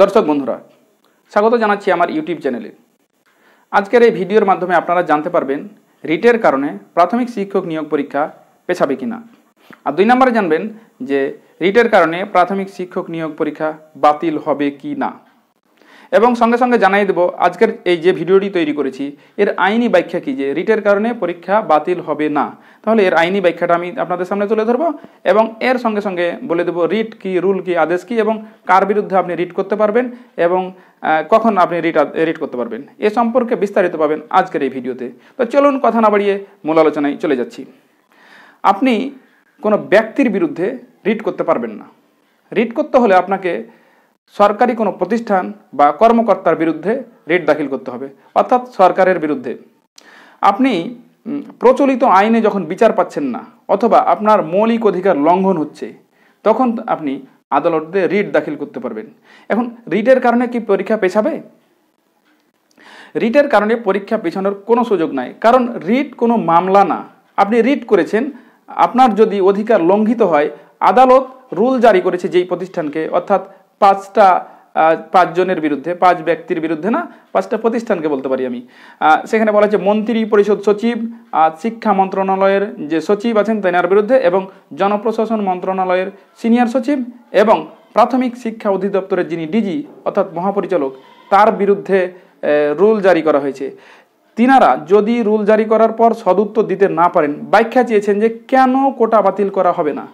দর্শক বন্ধুরা স্বাগত জানাচ্ছি আমার ইউটিউব চ্যানেলে আজকের এই ভিডিওর মাধ্যমে আপনারা জানতে পারবেন রিটের কারণে প্রাথমিক শিক্ষক নিয়োগ পরীক্ষা পেছাবে কিনা আর দুই নম্বরে জানবেন যে রিটের কারণে প্রাথমিক শিক্ষক নিয়োগ পরীক্ষা বাতিল হবে কি না এবং সঙ্গে সঙ্গে জানাই দেব আজকের এই যে ভিডিওটি তৈরি করেছি এর আইনি ব্যাখ্যা কী যে রিটের কারণে পরীক্ষা বাতিল হবে না তাহলে এর আইনি ব্যাখ্যাটা আমি আপনাদের সামনে তুলে ধরবো এবং এর সঙ্গে সঙ্গে বলে দেবো রিট কি রুল কি আদেশ কি এবং কার বিরুদ্ধে আপনি রিট করতে পারবেন এবং কখন আপনি রিট রিট করতে পারবেন এ সম্পর্কে বিস্তারিত পাবেন আজকের এই ভিডিওতে তো চলুন কথা না বাড়িয়ে মূল আলোচনায় চলে যাচ্ছি আপনি কোনো ব্যক্তির বিরুদ্ধে রিট করতে পারবেন না রিট করতে হলে আপনাকে সরকারি কোনো প্রতিষ্ঠান বা কর্মকর্তার বিরুদ্ধে রিট দাখিল করতে হবে অর্থাৎ সরকারের বিরুদ্ধে আপনি প্রচলিত আইনে যখন বিচার পাচ্ছেন না অথবা আপনার মৌলিক অধিকার লঙ্ঘন হচ্ছে তখন আপনি আদালতে রিট দাখিল করতে পারবেন এখন রিটের কারণে কি পরীক্ষা পেছাবে রিটের কারণে পরীক্ষা পেছানোর কোনো সুযোগ নাই কারণ রিট কোনো মামলা না আপনি রিট করেছেন আপনার যদি অধিকার লঙ্ঘিত হয় আদালত রুল জারি করেছে যেই প্রতিষ্ঠানকে অর্থাৎ পাঁচটা পাঁচজনের বিরুদ্ধে পাঁচ ব্যক্তির বিরুদ্ধে না পাঁচটা প্রতিষ্ঠানকে বলতে পারি আমি সেখানে বলা হচ্ছে মন্ত্রী পরিষদ সচিব শিক্ষা মন্ত্রণালয়ের যে সচিব আছেন তেনার বিরুদ্ধে এবং জনপ্রশাসন মন্ত্রণালয়ের সিনিয়র সচিব এবং প্রাথমিক শিক্ষা অধিদপ্তরের যিনি ডিজি অর্থাৎ মহাপরিচালক তার বিরুদ্ধে রুল জারি করা হয়েছে তিনারা যদি রুল জারি করার পর সদুত্তর দিতে না পারেন ব্যাখ্যা চেয়েছেন যে কেন কোটা বাতিল করা হবে না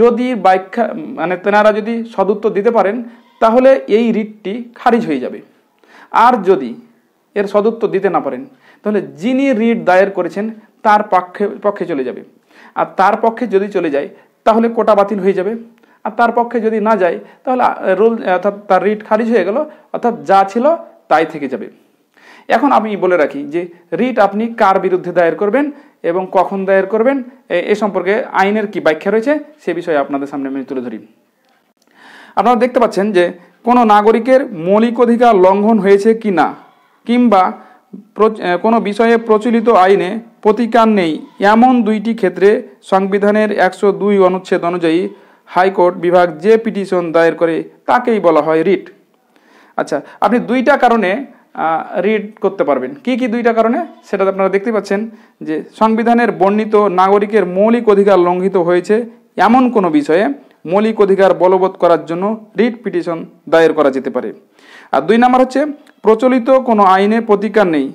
যদি ব্যাখ্যা মানে তেনারা যদি সদুত্তর দিতে পারেন তাহলে এই রিটটি খারিজ হয়ে যাবে আর যদি এর সদুত্তর দিতে না পারেন তাহলে যিনি রিট দায়ের করেছেন তার পক্ষে পক্ষে চলে যাবে আর তার পক্ষে যদি চলে যায় তাহলে কোটা বাতিল হয়ে যাবে আর তার পক্ষে যদি না যায় তাহলে রুল অর্থাৎ তার রিট খারিজ হয়ে গেল অর্থাৎ যা ছিল তাই থেকে যাবে এখন আমি বলে রাখি যে রিট আপনি কার বিরুদ্ধে দায়ের করবেন এবং কখন দায়ের করবেন এ সম্পর্কে আইনের কি ব্যাখ্যা রয়েছে সে বিষয়ে আপনাদের সামনে আমি তুলে ধরি আপনারা দেখতে পাচ্ছেন যে কোনো নাগরিকের মৌলিক অধিকার লঙ্ঘন হয়েছে কি না কিংবা কোনো বিষয়ে প্রচলিত আইনে প্রতিকার নেই এমন দুইটি ক্ষেত্রে সংবিধানের একশো দুই অনুচ্ছেদ অনুযায়ী হাইকোর্ট বিভাগ যে পিটিশন দায়ের করে তাকেই বলা হয় রিট আচ্ছা আপনি দুইটা কারণে রিড করতে পারবেন কি কি দুইটা কারণে সেটা আপনারা দেখতে পাচ্ছেন যে সংবিধানের বর্ণিত নাগরিকের মৌলিক অধিকার লঙ্ঘিত হয়েছে এমন কোনো বিষয়ে মৌলিক অধিকার বলবৎ করার জন্য রিট পিটিশন দায়ের করা যেতে পারে আর দুই নম্বর হচ্ছে প্রচলিত কোনো আইনে প্রতিকার নেই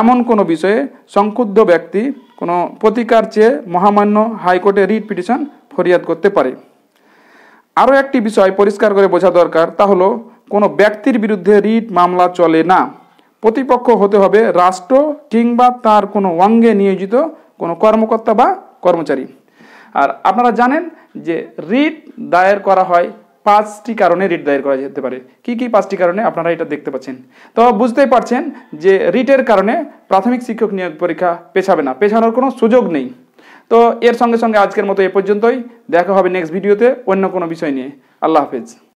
এমন কোনো বিষয়ে সংক্ষুব্ধ ব্যক্তি কোনো প্রতিকার চেয়ে মহামান্য হাইকোর্টে রিট পিটিশন ফরিয়াদ করতে পারে আরও একটি বিষয় পরিষ্কার করে বোঝা দরকার তা হলো কোনো ব্যক্তির বিরুদ্ধে রিট মামলা চলে না প্রতিপক্ষ হতে হবে রাষ্ট্র কিংবা তার কোনো অঙ্গে নিয়োজিত কোনো কর্মকর্তা বা কর্মচারী আর আপনারা জানেন যে রিট দায়ের করা হয় পাঁচটি কারণে রিট দায়ের করা যেতে পারে কি কি পাঁচটি কারণে আপনারা এটা দেখতে পাচ্ছেন তো বুঝতেই পারছেন যে রিটের কারণে প্রাথমিক শিক্ষক নিয়োগ পরীক্ষা পেছাবে না পেছানোর কোনো সুযোগ নেই তো এর সঙ্গে সঙ্গে আজকের মতো এ পর্যন্তই দেখা হবে নেক্সট ভিডিওতে অন্য কোনো বিষয় নিয়ে আল্লাহ হাফেজ